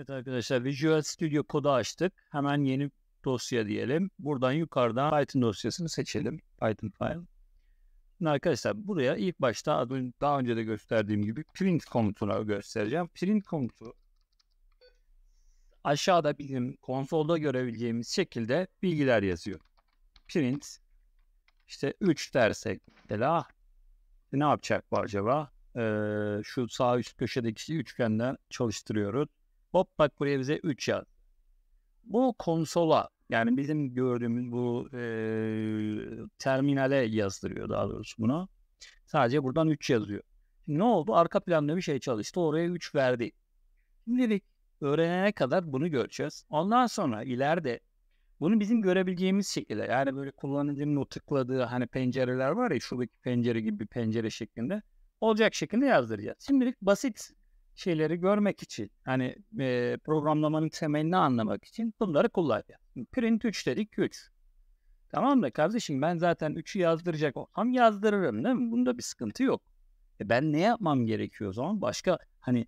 Evet arkadaşlar Visual Studio kodu açtık. Hemen yeni dosya diyelim. Buradan yukarıdan Python dosyasını seçelim. Python file. Şimdi arkadaşlar buraya ilk başta daha önce de gösterdiğim gibi print komutunu göstereceğim. Print komutu aşağıda bizim konsolda görebileceğimiz şekilde bilgiler yazıyor. Print işte 3 dersek mesela ah, ne yapacak bu acaba? Ee, şu sağ üst köşedeki üçgenden çalıştırıyoruz. Hop bak buraya bize 3 yaz. Bu konsola yani bizim gördüğümüz bu e, terminale yazdırıyor daha doğrusu bunu. Sadece buradan 3 yazıyor. Şimdi ne oldu? Arka planda bir şey çalıştı. Oraya 3 verdi. Şimdilik öğrenene kadar bunu göreceğiz. Ondan sonra ileride bunu bizim görebileceğimiz şekilde yani böyle kullanıcının o tıkladığı hani pencereler var ya şuradaki pencere gibi bir pencere şeklinde olacak şekilde yazdıracağız. Şimdilik basit şeyleri görmek için hani e, programlamanın temelini anlamak için bunları kullanıyor. Print 3 dedik 3. Tamam mı kardeşim ben zaten 3'ü yazdıracak olsam yazdırırım değil mi? Bunda bir sıkıntı yok. E ben ne yapmam gerekiyor o zaman? Başka hani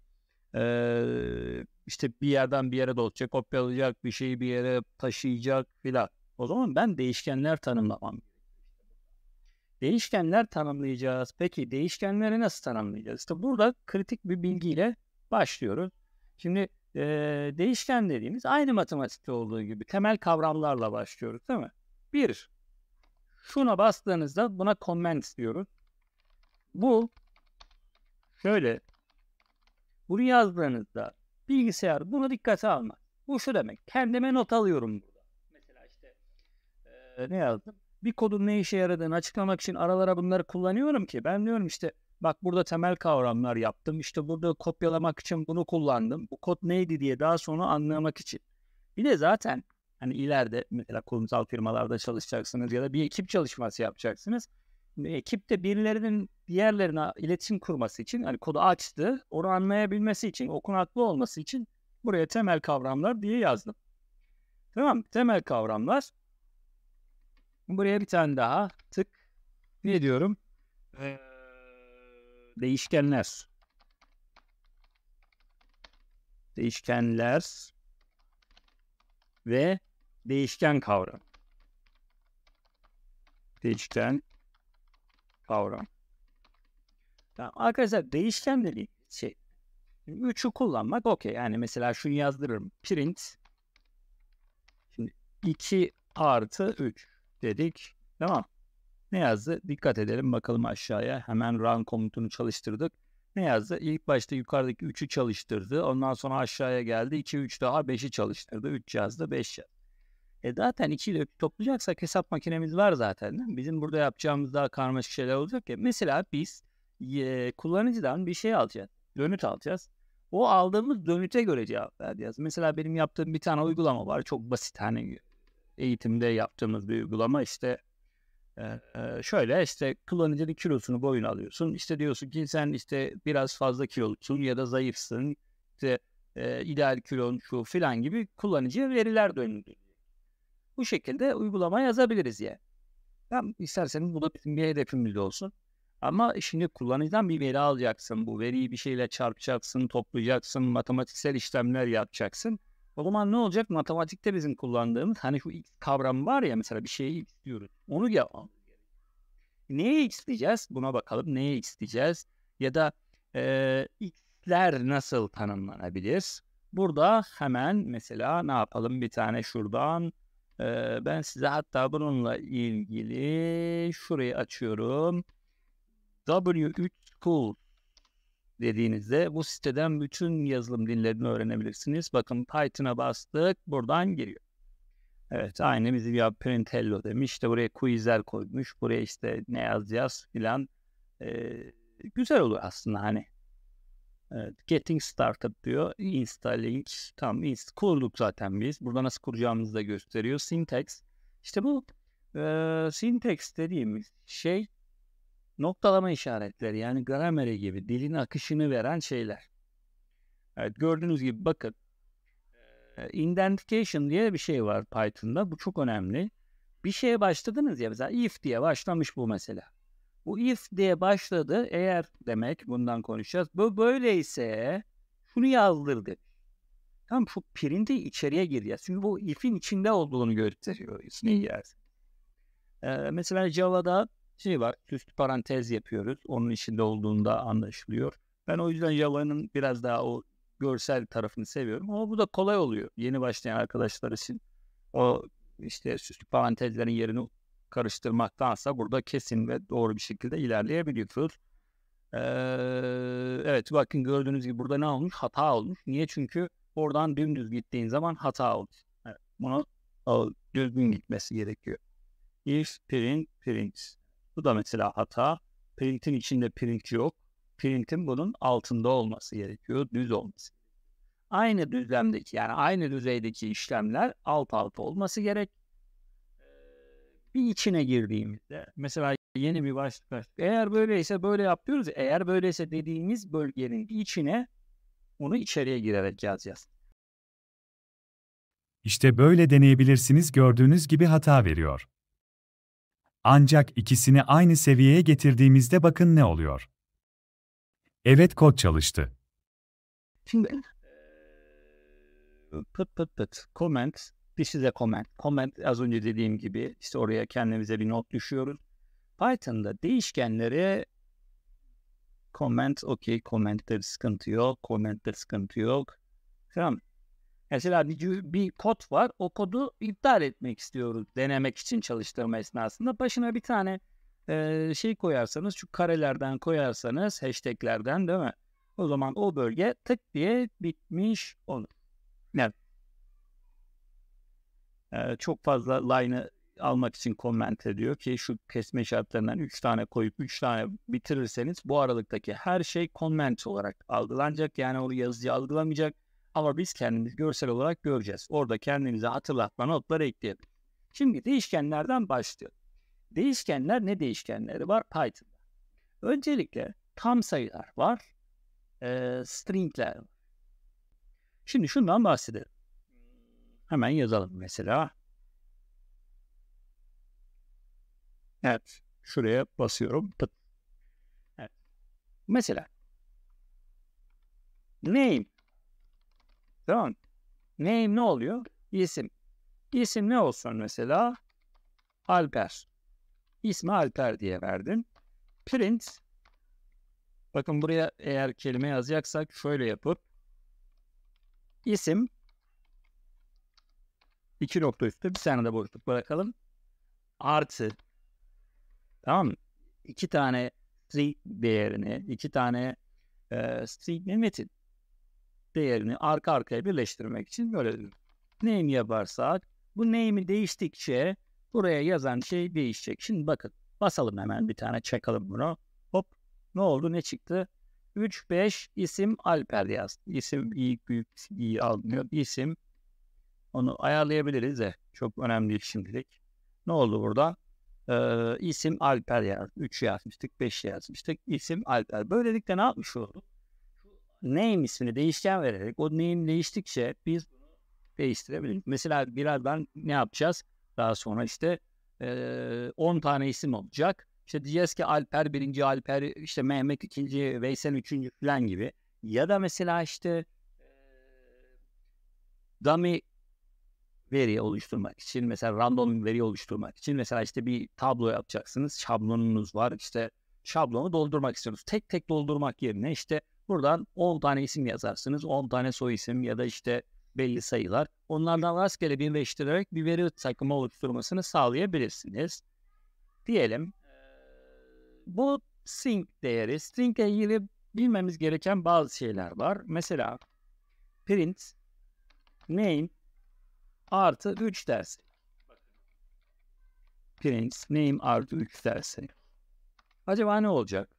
e, işte bir yerden bir yere dolacak, kopyalayacak, bir şeyi bir yere taşıyacak filan. O zaman ben değişkenler tanımlamam Değişkenler tanımlayacağız. Peki değişkenleri nasıl tanımlayacağız? İşte burada kritik bir bilgiyle başlıyoruz. Şimdi e, değişken dediğimiz aynı matematikte olduğu gibi temel kavramlarla başlıyoruz değil mi? Bir, şuna bastığınızda buna comment diyoruz. Bu şöyle bunu yazdığınızda bilgisayar bunu dikkate almak. Bu şu demek. Kendime not alıyorum burada. Mesela işte e, ne yazdım? bir kodun ne işe yaradığını açıklamak için aralara bunları kullanıyorum ki ben diyorum işte bak burada temel kavramlar yaptım. işte burada kopyalamak için bunu kullandım. Bu kod neydi diye daha sonra anlamak için. Bir de zaten hani ileride mesela kurumsal firmalarda çalışacaksınız ya da bir ekip çalışması yapacaksınız. E, Ekipte birilerinin diğerlerine iletişim kurması için hani kodu açtı. Onu anlayabilmesi için, okunaklı olması için buraya temel kavramlar diye yazdım. Tamam temel kavramlar Buraya bir tane daha tık. Ne diyorum? Ee, değişkenler. Değişkenler ve değişken kavram. Değişken kavram. Tamam arkadaşlar değişken dediğim şey. Üçü kullanmak okey. Yani mesela şunu yazdırırım. Print. Şimdi 2 artı 3 dedik. Tamam. Ne yazdı? Dikkat edelim bakalım aşağıya. Hemen run komutunu çalıştırdık. Ne yazdı? İlk başta yukarıdaki 3'ü çalıştırdı. Ondan sonra aşağıya geldi. 2, 3 daha 5'i çalıştırdı. 3 yazdı, 5 yazdı. E zaten 2 ile 3'ü toplayacaksak hesap makinemiz var zaten. Bizim burada yapacağımız daha karmaşık şeyler olacak ya. Mesela biz e, kullanıcıdan bir şey alacağız. Dönüt alacağız. O aldığımız dönüte göre cevap vereceğiz. Mesela benim yaptığım bir tane uygulama var. Çok basit hani eğitimde yaptığımız bir uygulama işte e, e, şöyle işte kullanıcının kilosunu boyun alıyorsun. İşte diyorsun ki sen işte biraz fazla kilolusun ya da zayıfsın. İşte e, ideal kilon şu filan gibi kullanıcıya veriler döndürüyor. Bu şekilde uygulama yazabiliriz ya. ben Tamam, isterseniz bu da bizim bir hedefimiz olsun. Ama şimdi kullanıcıdan bir veri alacaksın. Bu veriyi bir şeyle çarpacaksın, toplayacaksın, matematiksel işlemler yapacaksın. O zaman ne olacak? Matematikte bizim kullandığımız hani şu x kavramı var ya mesela bir şeyi x diyoruz. Onu yapalım. neye x diyeceğiz? Buna bakalım neye x diyeceğiz? Ya da e, x'ler nasıl tanımlanabilir? Burada hemen mesela ne yapalım bir tane şuradan e, ben size hatta bununla ilgili şurayı açıyorum. W3 School dediğinizde bu siteden bütün yazılım dillerini öğrenebilirsiniz. Bakın Python'a bastık buradan giriyor. Evet aynı bizim ya Printello demiş işte buraya quizler koymuş buraya işte ne yazacağız filan. Ee, güzel olur aslında hani. Evet, getting started diyor. Installing tam inst kurduk zaten biz. Burada nasıl kuracağımızı da gösteriyor. Syntax. İşte bu e, syntax dediğimiz şey noktalama işaretleri yani grameri gibi dilin akışını veren şeyler. Evet gördüğünüz gibi bakın indentation diye bir şey var Python'da. Bu çok önemli. Bir şeye başladınız ya mesela if diye başlamış bu mesela. Bu if diye başladı. Eğer demek bundan konuşacağız. Bu böyleyse şunu yazdırdı. Tam şu printi içeriye gireceğiz. Çünkü bu if'in içinde olduğunu gösteriyor. Niye ee, mesela Java'da şey var. Üst parantez yapıyoruz. Onun içinde olduğunda anlaşılıyor. Ben o yüzden Java'nın biraz daha o görsel tarafını seviyorum. Ama bu da kolay oluyor yeni başlayan arkadaşlar için. O işte süslü parantezlerin yerini karıştırmaktansa burada kesin ve doğru bir şekilde ilerleyebiliyoruz. Ee, evet bakın gördüğünüz gibi burada ne olmuş? Hata olmuş. Niye? Çünkü oradan dümdüz gittiğin zaman hata olmuş. Evet, bunu düzgün gitmesi gerekiyor. If print print bu da mesela hata. Print'in içinde print yok. Print'in bunun altında olması gerekiyor. Düz olması. Aynı düzlemdeki yani aynı düzeydeki işlemler alt alta olması gerek. Ee, bir içine girdiğimizde mesela yeni bir başlık başlık. Eğer böyleyse böyle yapıyoruz. Eğer böyleyse dediğimiz bölgenin içine onu içeriye girerek yazacağız. İşte böyle deneyebilirsiniz gördüğünüz gibi hata veriyor. Ancak ikisini aynı seviyeye getirdiğimizde bakın ne oluyor. Evet kod çalıştı. Şimdi e, pıt pıt pıt comment this is a comment. Comment az önce dediğim gibi işte oraya kendimize bir not düşüyoruz. Python'da değişkenleri comment okey comment'te sıkıntı yok. Comment'te sıkıntı yok. Tamam Mesela bir, kod var. O kodu iptal etmek istiyoruz denemek için çalıştırma esnasında. Başına bir tane e, şey koyarsanız şu karelerden koyarsanız hashtaglerden değil mi? O zaman o bölge tık diye bitmiş olur. Evet. Ee, çok fazla line'ı almak için koment ediyor ki şu kesme şartlarından 3 tane koyup 3 tane bitirirseniz bu aralıktaki her şey koment olarak algılanacak. Yani o yazıcı algılamayacak. Ama biz kendimiz görsel olarak göreceğiz. Orada kendinize hatırlatma notları ekleyelim. Şimdi değişkenlerden başlıyor. Değişkenler ne değişkenleri var Python'da? Öncelikle tam sayılar var. E, stringler var. Şimdi şundan bahsedelim. Hemen yazalım mesela. Evet. Şuraya basıyorum. Pıt. Evet. Mesela name Tamam Name ne oluyor? İsim. İsim ne olsun mesela? Alper. İsmi Alper diye verdim. Print. Bakın buraya eğer kelime yazacaksak şöyle yapıp isim iki nokta üstü bir tane de boşluk bırakalım. Artı. Tamam mı? İki tane string değerini, iki tane e, string metin değerini arka arkaya birleştirmek için böyle dedim. Name yaparsak bu name'i değiştikçe buraya yazan şey değişecek. Şimdi bakın basalım hemen bir tane çakalım bunu. Hop ne oldu ne çıktı? 3 5 isim Alper yaz. İsim iyi büyük iyi almıyor. İsim onu ayarlayabiliriz de eh, çok önemli değil şimdilik. Ne oldu burada? Ee, isim Alper yaz. 3 yazmıştık, 5 yazmıştık. İsim Alper. Böylelikle ne yapmış olduk? name ismini değişken vererek o name değiştikçe biz değiştirebiliriz. Mesela birazdan ne yapacağız? Daha sonra işte 10 e, tane isim olacak. İşte diyeceğiz ki Alper birinci, Alper işte Mehmet ikinci, Veysel üçüncü falan gibi. Ya da mesela işte dummy veri oluşturmak için mesela random veri oluşturmak için mesela işte bir tablo yapacaksınız. Şablonunuz var. işte şablonu doldurmak istiyorsunuz Tek tek doldurmak yerine işte Buradan 10 tane isim yazarsınız. 10 tane soy isim ya da işte belli sayılar. Onlardan rastgele birleştirerek bir veri takımı oluşturmasını sağlayabilirsiniz. Diyelim bu string değeri, string ile ilgili bilmemiz gereken bazı şeyler var. Mesela print name artı 3 dersi. Print name artı 3 dersi. Acaba ne olacak?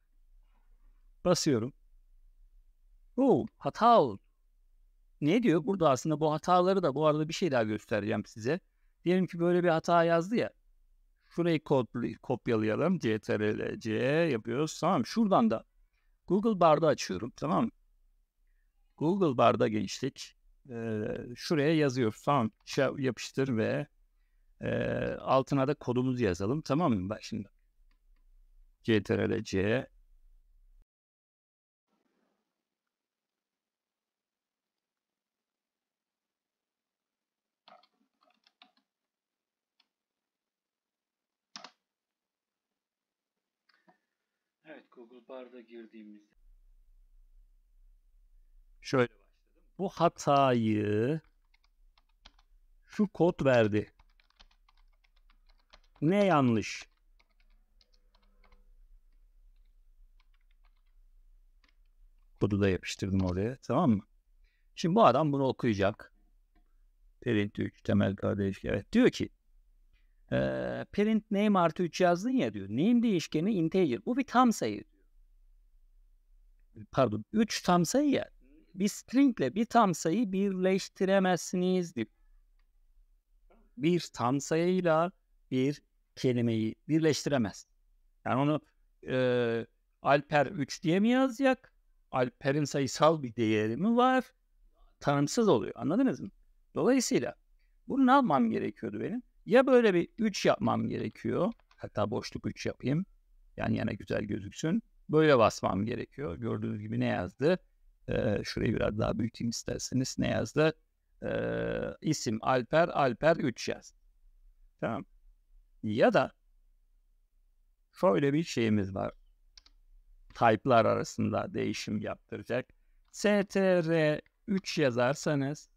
Basıyorum. Bu hata oldu. Ne diyor? Burada aslında bu hataları da bu arada bir şey daha göstereceğim size. Diyelim ki böyle bir hata yazdı ya. Şurayı kopyalayalım. CTRL C yapıyoruz. Tamam Şuradan da Google Bar'da açıyorum. Tamam Google Bar'da gençlik. Ee, şuraya yazıyoruz. Tamam yapıştır ve e, altına da kodumuzu yazalım. Tamam mı? Bak şimdi. CTRL C Google Bar'da girdiğimizde şöyle başladım. Bu hatayı şu kod verdi. Ne yanlış? Kodu da yapıştırdım oraya. Tamam mı? Şimdi bu adam bunu okuyacak. Perintü 3 temel kardeş. Evet diyor ki e, print name artı 3 yazdın ya diyor. Name değişkeni integer. Bu bir tam sayı diyor. Pardon 3 tam sayı ya. Bir stringle bir tam sayı birleştiremezsiniz diyor. Bir tam sayıyla bir kelimeyi birleştiremez. Yani onu e, Alper 3 diye mi yazacak? Alper'in sayısal bir değeri mi var? Tanımsız oluyor. Anladınız mı? Dolayısıyla bunu ne yapmam gerekiyordu benim. Ya böyle bir 3 yapmam gerekiyor. Hatta boşluk 3 yapayım. Yan yana güzel gözüksün. Böyle basmam gerekiyor. Gördüğünüz gibi ne yazdı? Ee, şurayı biraz daha büyüteyim isterseniz. Ne yazdı? Ee, isim Alper, Alper 3 yaz. Tamam. Ya da şöyle bir şeyimiz var. Type'lar arasında değişim yaptıracak. STR 3 yazarsanız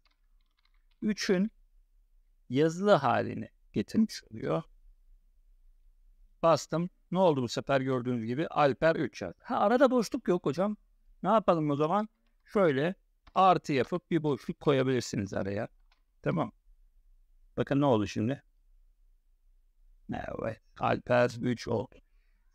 3'ün yazılı halini getirmiş oluyor. Bastım. Ne oldu bu sefer gördüğünüz gibi? Alper 3 yaz. Ha arada boşluk yok hocam. Ne yapalım o zaman? Şöyle artı yapıp bir boşluk koyabilirsiniz araya. Tamam. Bakın ne oldu şimdi? Evet. Alper 3 oldu.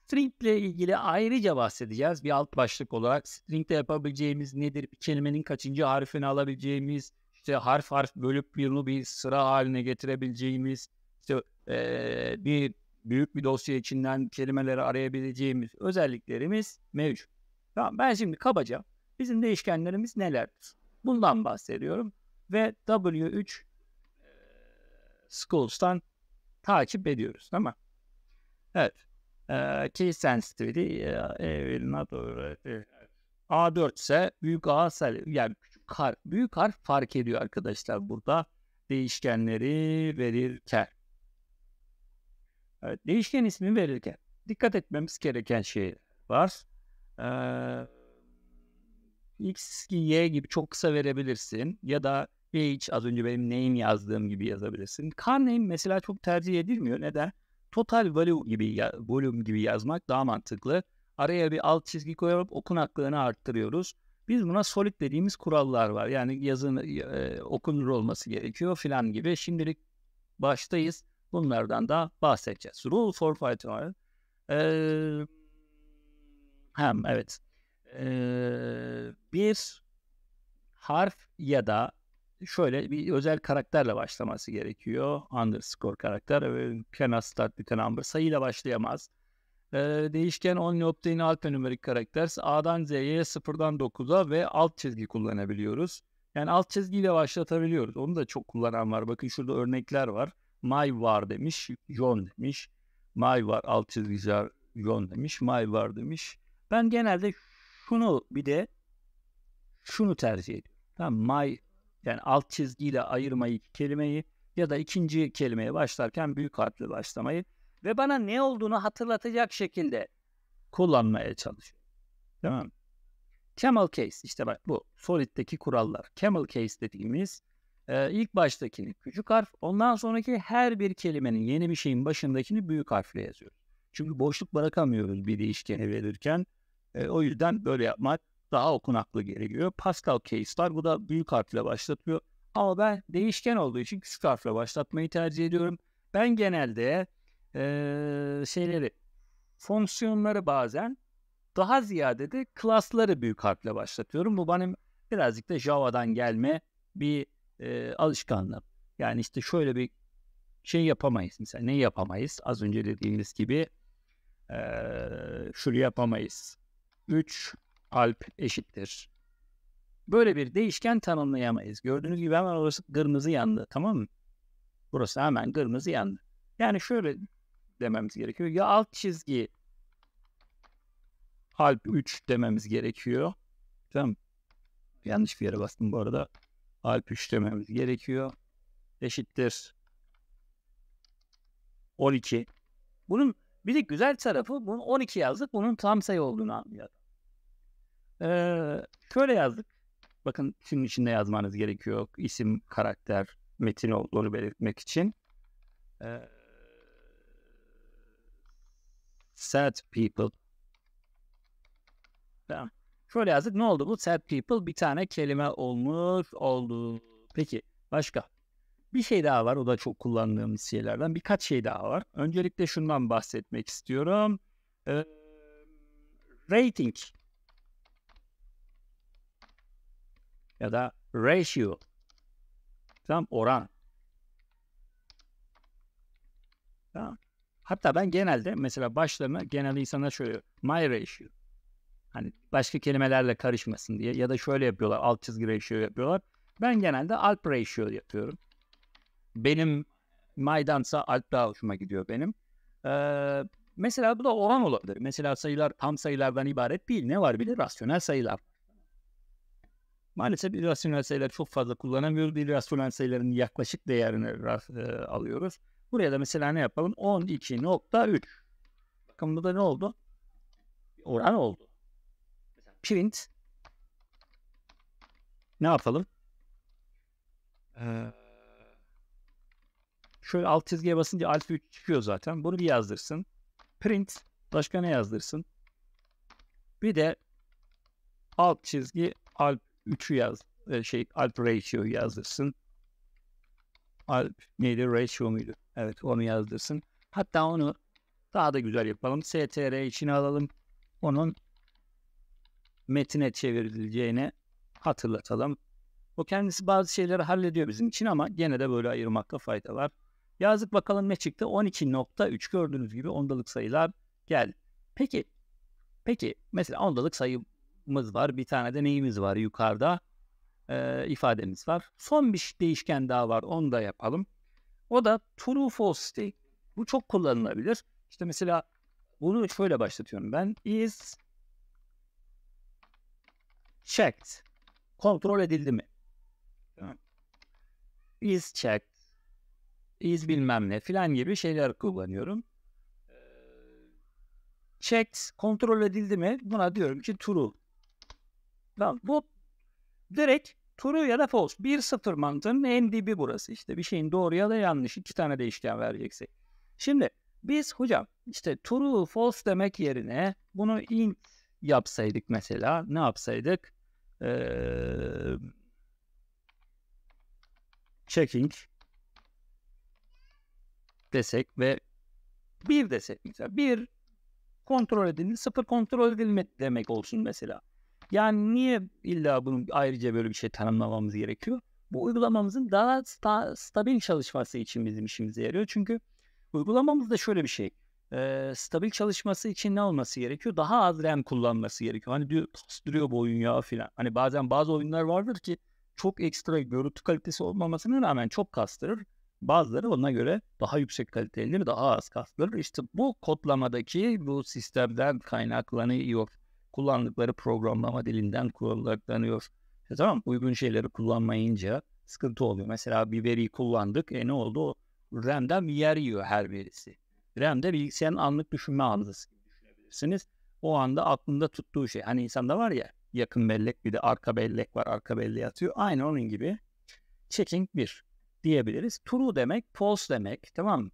String ile ilgili ayrıca bahsedeceğiz bir alt başlık olarak. String ile yapabileceğimiz nedir? Bir kelimenin kaçıncı harfini alabileceğimiz, işte harf harf bölüp birini bir sıra haline getirebileceğimiz, işte e, bir büyük bir dosya içinden kelimeleri arayabileceğimiz özelliklerimiz mevcut. Tamam, ben şimdi kabaca bizim değişkenlerimiz nelerdir? Bundan bahsediyorum ve W3 e, Schools'tan takip ediyoruz ama evet e, key sensitivity e, e, A4 ise büyük A yani küçük harf, büyük harf fark ediyor arkadaşlar burada değişkenleri verirken. Evet, değişken ismi verirken dikkat etmemiz gereken şey var. Ee, X, Y gibi çok kısa verebilirsin ya da hiç az önce benim name yazdığım gibi yazabilirsin. Car name mesela çok tercih edilmiyor. Neden? Total value gibi, Volume gibi yazmak daha mantıklı. Araya bir alt çizgi koyup okunaklığını arttırıyoruz. Biz buna solid dediğimiz kurallar var. Yani yazın e, okunur olması gerekiyor filan gibi. Şimdilik baştayız. Bunlardan da bahsedeceğiz. Rule for Python Ee, hem evet. Ee, bir harf ya da şöyle bir özel karakterle başlaması gerekiyor. Underscore karakter. ve Cannot start bir number. Sayıyla başlayamaz. Ee, değişken only obtain alt numerik karakter. A'dan Z'ye 0'dan 9'a ve alt çizgi kullanabiliyoruz. Yani alt çizgiyle başlatabiliyoruz. Onu da çok kullanan var. Bakın şurada örnekler var. May var demiş, John demiş. May var alt çizgiler John demiş, May var demiş. Ben genelde şunu bir de şunu tercih ediyorum. Tamam May yani alt çizgiyle ayırmayı kelimeyi ya da ikinci kelimeye başlarken büyük harfle başlamayı ve bana ne olduğunu hatırlatacak şekilde kullanmaya çalışıyorum. Tamam Camel case işte bak bu Solid'deki kurallar. Camel case dediğimiz e, ilk baştakini küçük harf, ondan sonraki her bir kelimenin yeni bir şeyin başındakini büyük harfle yazıyoruz. Çünkü boşluk bırakamıyoruz bir değişkeni verirken. E, o yüzden böyle yapmak daha okunaklı gerekiyor. Pascal case var, bu da büyük harfle başlatıyor. Ama ben değişken olduğu için küçük harfle başlatmayı tercih ediyorum. Ben genelde e, şeyleri, fonksiyonları bazen daha ziyade de klasları büyük harfle başlatıyorum. Bu benim birazcık da Java'dan gelme bir e, alışkanlığı. Yani işte şöyle bir şey yapamayız. Mesela ne yapamayız? Az önce dediğimiz gibi e, şunu yapamayız. 3 alp eşittir. Böyle bir değişken tanımlayamayız. Gördüğünüz gibi hemen orası kırmızı yandı. Tamam mı? Burası hemen kırmızı yandı. Yani şöyle dememiz gerekiyor. Ya alt çizgi alp 3 dememiz gerekiyor. Tamam. Yanlış bir yere bastım bu arada alp 3 dememiz gerekiyor. Eşittir 12. Bunun bir de güzel tarafı bunu 12 yazdık. Bunun tam sayı olduğunu anlıyorum. Ee, şöyle yazdık. Bakın tüm içinde yazmanız gerekiyor. İsim, karakter, metin olduğunu belirtmek için. Ee, sad people. Tamam. Şöyle yazdık. Ne oldu bu? Sad people bir tane kelime olmuş oldu. Peki başka? Bir şey daha var. O da çok kullandığımız şeylerden. Birkaç şey daha var. Öncelikle şundan bahsetmek istiyorum. Ee, rating ya da ratio tam oran tamam. hatta ben genelde mesela başlarına genelde insanlar şöyle my ratio Hani başka kelimelerle karışmasın diye ya da şöyle yapıyorlar alt çizgi ratio yapıyorlar. Ben genelde alt ratio yapıyorum. Benim maydansa alt daha hoşuma gidiyor benim. Ee, mesela bu da oran olabilir. Mesela sayılar tam sayılardan ibaret değil. Ne var bile rasyonel sayılar. Maalesef irrasyonel sayılar çok fazla kullanamıyoruz. İrrasyonel sayıların yaklaşık değerini e, alıyoruz. Buraya da mesela ne yapalım? 12.3. Bakın burada ne oldu? Oran oldu print ne yapalım? Ee, şöyle alt çizgiye basınca alt 3 çıkıyor zaten. Bunu bir yazdırsın. Print başka ne yazdırsın? Bir de alt çizgi alp 3'ü yaz e, şey alp ratio yazdırsın. Alp neydi? Ratio muydu? Evet onu yazdırsın. Hatta onu daha da güzel yapalım. STR içine alalım. Onun metine çevrileceğini hatırlatalım. O kendisi bazı şeyleri hallediyor bizim için ama gene de böyle ayırmakta fayda var. Yazdık bakalım ne çıktı? 12.3 gördüğünüz gibi ondalık sayılar geldi. Peki, peki mesela ondalık sayımız var. Bir tane de neyimiz var yukarıda? E, ifademiz var. Son bir değişken daha var. Onu da yapalım. O da true false değil. Bu çok kullanılabilir. İşte mesela bunu şöyle başlatıyorum ben. Is Checked. Kontrol edildi mi? Is checked. Is bilmem ne filan gibi şeyler kullanıyorum. Ee, checked. Kontrol edildi mi? Buna diyorum ki true. Tamam. Bu direkt true ya da false. bir sıfır mantığının en dibi burası. İşte bir şeyin doğru ya da yanlış. iki tane değişken vereceksek. Şimdi biz hocam işte true false demek yerine bunu int yapsaydık mesela ne yapsaydık? Ee, checking desek ve bir desek mesela bir kontrol edildi sıfır kontrol edilmedi demek olsun mesela. Yani niye illa bunu ayrıca böyle bir şey tanımlamamız gerekiyor? Bu uygulamamızın daha sta- stabil çalışması için bizim işimize yarıyor. Çünkü uygulamamızda şöyle bir şey e, stabil çalışması için ne olması gerekiyor? Daha az RAM kullanması gerekiyor. Hani diyor duruyor bu oyun ya filan. Hani bazen bazı oyunlar vardır ki çok ekstra görüntü kalitesi olmamasına rağmen çok kastırır. Bazıları ona göre daha yüksek kalitelidir, daha az kastırır. İşte bu kodlamadaki bu sistemden kaynaklanıyor. Kullandıkları programlama dilinden kullanılıyor. E tamam uygun şeyleri kullanmayınca sıkıntı oluyor. Mesela bir veriyi kullandık. E ne oldu? O RAM'den bir yer yiyor her verisi. RAM de bilgisayarın anlık düşünme hafızası düşünebilirsiniz. O anda aklında tuttuğu şey. Hani insanda var ya yakın bellek bir de arka bellek var arka belleğe atıyor. Aynı onun gibi checking bir diyebiliriz. True demek false demek tamam mı?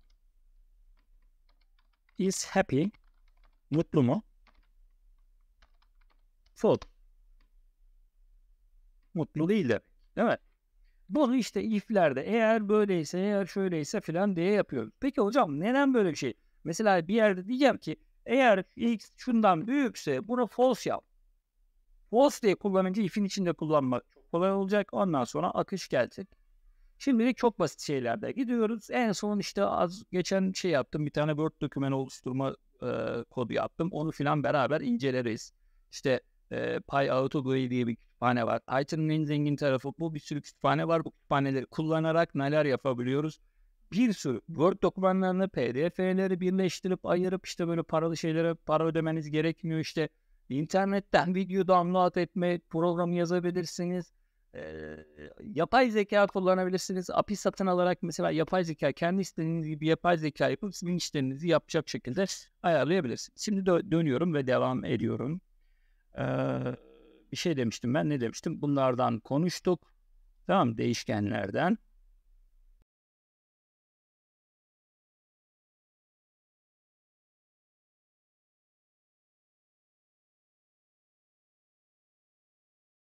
Is happy mutlu mu? Full. Mutlu değil demek. Değil mi? Bunu işte iflerde eğer böyleyse eğer şöyleyse filan diye yapıyorum. Peki hocam neden böyle bir şey? Mesela bir yerde diyeceğim ki eğer x şundan büyükse bunu false yap. False diye kullanınca if'in içinde kullanmak çok kolay olacak. Ondan sonra akış gelecek. Şimdilik çok basit şeylerde gidiyoruz. En son işte az geçen şey yaptım. Bir tane Word dokümanı oluşturma e, kodu yaptım. Onu filan beraber inceleriz. İşte e, PyAutoGL diye bir kütüphane var. Python'ın en zengin tarafı bu. Bir sürü kütüphane var. Bu kütüphaneleri kullanarak neler yapabiliyoruz? Bir sürü Word dokümanlarını, PDF'leri birleştirip ayırıp işte böyle paralı şeylere para ödemeniz gerekmiyor. İşte internetten video download etme programı yazabilirsiniz. E, yapay zeka kullanabilirsiniz. API satın alarak mesela yapay zeka kendi istediğiniz gibi yapay zeka yapıp sizin işlerinizi yapacak şekilde ayarlayabilirsiniz. Şimdi dö- dönüyorum ve devam ediyorum bir şey demiştim ben ne demiştim bunlardan konuştuk tamam değişkenlerden